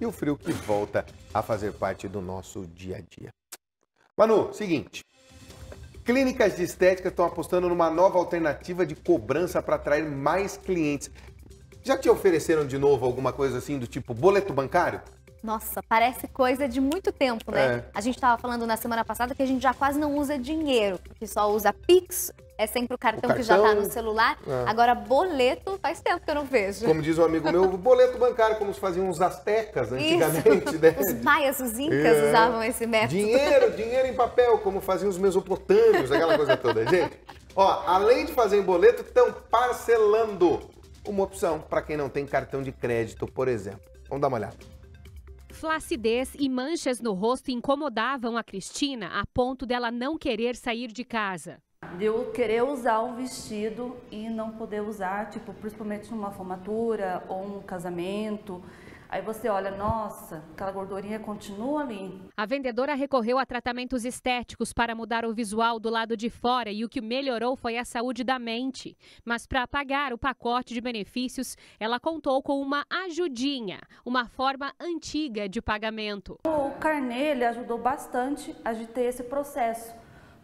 e o frio que volta a fazer parte do nosso dia a dia. Manu, seguinte. Clínicas de estética estão apostando numa nova alternativa de cobrança para atrair mais clientes. Já te ofereceram de novo alguma coisa assim do tipo boleto bancário? Nossa, parece coisa de muito tempo, né? É. A gente estava falando na semana passada que a gente já quase não usa dinheiro, que só usa Pix é sempre o cartão, o cartão que já está no celular. É. Agora, boleto, faz tempo que eu não vejo. Como diz um amigo meu, boleto bancário, como se faziam os astecas antigamente, né? Os maias, os incas é. usavam esse método. Dinheiro, dinheiro em papel, como faziam os mesopotâmios, aquela coisa toda. Gente, ó, além de fazer em boleto, estão parcelando. Uma opção para quem não tem cartão de crédito, por exemplo. Vamos dar uma olhada. Flacidez e manchas no rosto incomodavam a Cristina a ponto dela não querer sair de casa de eu querer usar o vestido e não poder usar, tipo, principalmente numa formatura ou um casamento. Aí você olha, nossa, aquela gordurinha continua ali. A vendedora recorreu a tratamentos estéticos para mudar o visual do lado de fora e o que melhorou foi a saúde da mente. Mas para pagar o pacote de benefícios, ela contou com uma ajudinha, uma forma antiga de pagamento. O carnê ele ajudou bastante a gente ter esse processo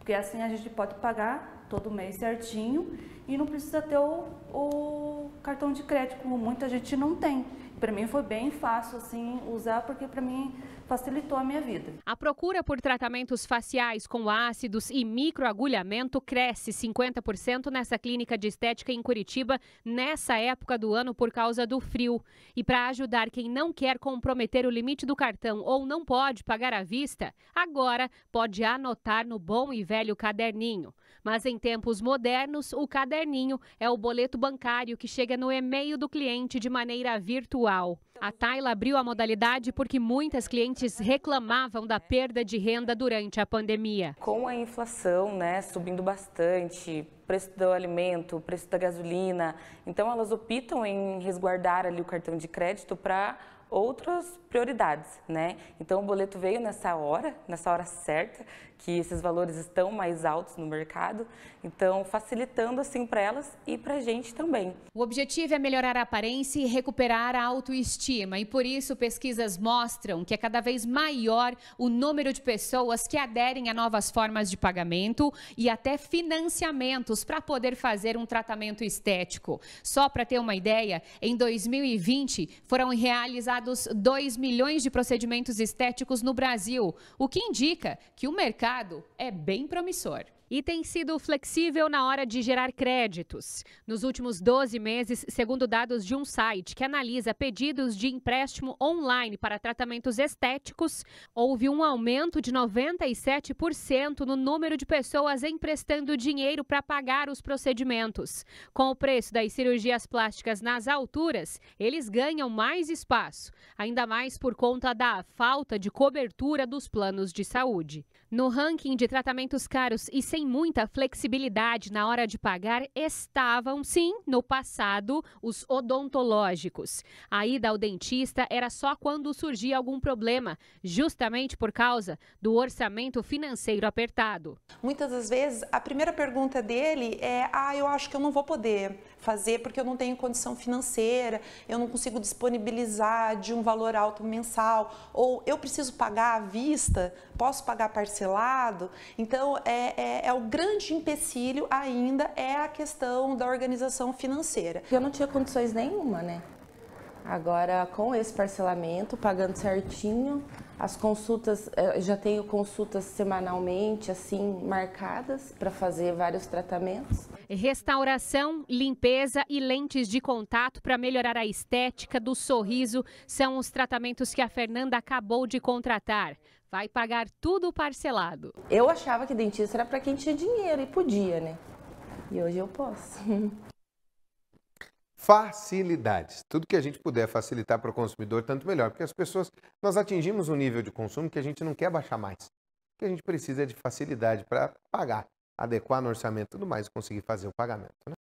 porque assim a gente pode pagar todo mês certinho e não precisa ter o, o cartão de crédito, como muita gente não tem para mim foi bem fácil assim usar porque para mim facilitou a minha vida. A procura por tratamentos faciais com ácidos e microagulhamento cresce 50% nessa clínica de estética em Curitiba nessa época do ano por causa do frio. E para ajudar quem não quer comprometer o limite do cartão ou não pode pagar à vista, agora pode anotar no bom e velho caderninho. Mas em tempos modernos, o caderninho é o boleto bancário que chega no e-mail do cliente de maneira virtual virtual. A Taila abriu a modalidade porque muitas clientes reclamavam da perda de renda durante a pandemia. Com a inflação né, subindo bastante, preço do alimento, preço da gasolina, então elas optam em resguardar ali o cartão de crédito para outras prioridades, né? Então o boleto veio nessa hora, nessa hora certa, que esses valores estão mais altos no mercado, então facilitando assim para elas e para a gente também. O objetivo é melhorar a aparência e recuperar a autoestima, e por isso pesquisas mostram que é cada vez maior o número de pessoas que aderem a novas formas de pagamento e até financiamentos para poder fazer um tratamento estético. Só para ter uma ideia, em 2020 foram realizados realizados 2 milhões de procedimentos estéticos no Brasil, o que indica que o mercado é bem promissor e tem sido flexível na hora de gerar créditos. Nos últimos 12 meses, segundo dados de um site que analisa pedidos de empréstimo online para tratamentos estéticos, houve um aumento de 97% no número de pessoas emprestando dinheiro para pagar os procedimentos. Com o preço das cirurgias plásticas nas alturas, eles ganham mais espaço, ainda mais por conta da falta de cobertura dos planos de saúde. No ranking de tratamentos caros e sem muita flexibilidade na hora de pagar estavam, sim, no passado, os odontológicos. A ida ao dentista era só quando surgia algum problema, justamente por causa do orçamento financeiro apertado. Muitas das vezes, a primeira pergunta dele é: ah, eu acho que eu não vou poder fazer porque eu não tenho condição financeira, eu não consigo disponibilizar de um valor alto mensal, ou eu preciso pagar à vista, posso pagar parcelado. Então, é, é, é o grande empecilho ainda é a questão da organização financeira. Eu não tinha condições nenhuma, né? Agora, com esse parcelamento, pagando certinho, as consultas, eh, já tenho consultas semanalmente, assim, marcadas para fazer vários tratamentos. Restauração, limpeza e lentes de contato para melhorar a estética do sorriso são os tratamentos que a Fernanda acabou de contratar. Vai pagar tudo parcelado. Eu achava que dentista era para quem tinha dinheiro e podia, né? E hoje eu posso. facilidades. Tudo que a gente puder facilitar para o consumidor, tanto melhor, porque as pessoas, nós atingimos um nível de consumo que a gente não quer baixar mais. O que a gente precisa é de facilidade para pagar, adequar no orçamento e tudo mais, conseguir fazer o pagamento. Né?